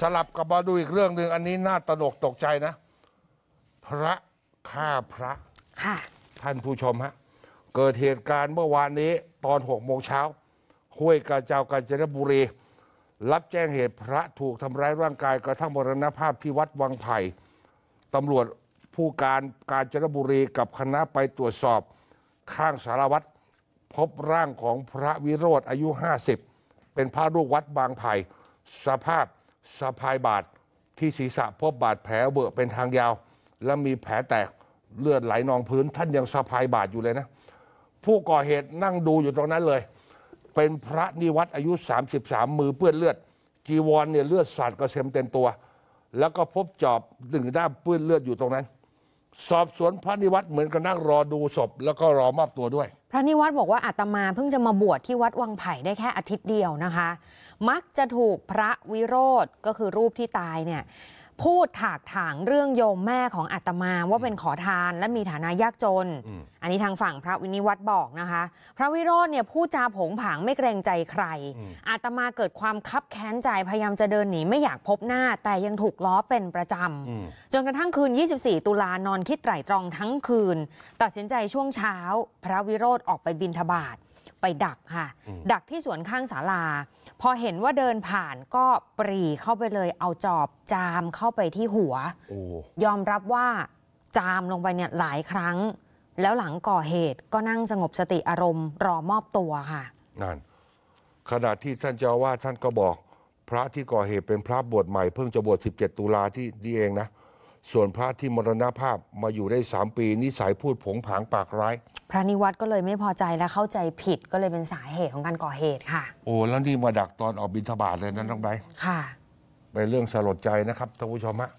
สลับกับมาดูอีกเรื่องหนึ่งอันนี้น่าตนกตกใจนะ พระฆ่าพระค่ะท่านผู้ชมฮะ เกิดเหตุการณ์เมื่อวานนี้ตอนหกโมงเช้าห้วยกระเจ้ากาญจนบุรีรับแจ้งเหตุพระถูกทำร้ายร่างกายกระทั่งมรณภาพที่วัดวังไผ่ตำรวจผู้การกาญจนบุรีกับคณะไปตรวจสอบข้างสารวัตรพบร่างของพระวิโรธอายุ 50เป็นพระลูกวัดบางไผ่สภาพสะพายบาดที่ศีรษะพบบาดแผลเบอเป็นทางยาว และมีแผลแตกเลือดไหลนองพื้น ท่านยังสะพายบาดอยู่เลยนะ ผู้ก่อเหตุนั่งดูอยู่ตรงนั้นเลย เป็นพระนิวัตอายุ 33 มือเปื้อนเลือด จีวรเนี่ยเลือดสาดกระเซ็มเต็มตัว แล้วก็พบจอบหนึ่งด้ามเปื้อนเลือดอยู่ตรงนั้นสอบสวนพระนิวัตรเหมือนกับนั่งรอดูศพ แล้วก็รอมอบตัวด้วย พระนิวัตรบอกว่าอาตมาเพิ่งจะมาบวชที่วัดวังไผ่ได้แค่อาทิตย์เดียวนะคะ มักจะถูกพระวิโรธ ก็คือรูปที่ตายเนี่ยพูดถากถางเรื่องโยมแม่ของอาตมาว่าเป็นขอทานและมีฐานะยากจน อันนี้ทางฝั่งพระวินิวัตบอกนะคะ พระวิโรจน์เนี่ยพูดจาผงผาง ไม่เกรงใจใครอาตมาเกิดความคับแค้นใจพยายามจะเดินหนี ไม่อยากพบหน้า แต่ยังถูกล้อเป็นประจำ จนกระทั่งคืน 24 ตุลานอนคิดไตร่ตรองทั้งคืน ตัดสินใจช่วงเช้าพระวิโรจน์ออกไปบินทบาทไปดักค่ะ ดักที่สวนข้างศาลา พอเห็นว่าเดินผ่านก็ปรีเข้าไปเลยเอาจอบจามเข้าไปที่หัวยอมรับว่าจามลงไปเนี่ยหลายครั้ง แล้วหลังก่อเหตุก็นั่งสงบสติอารมณ์รอมอบตัวค่ะ นั่นขณะที่ท่านเจ้าว่าท่านก็บอก พระที่ก่อเหตุเป็นพระบวชใหม่เพิ่งจะบวช17 ตุลาที่นี่เองนะส่วนพระที่มรณภาพมาอยู่ได้สามปีนิสัยพูดผงผางปากร้าย พระนิวัตก็เลยไม่พอใจและเข้าใจผิดก็เลยเป็นสาเหตุของการก่อเหตุค่ะ โอ้ แล้วนี่มาดักตอนออกบิณฑบาตเลยนั้นต้องไปค่ะเป็นเรื่องสลดใจนะครับท่านผู้ชมฮะ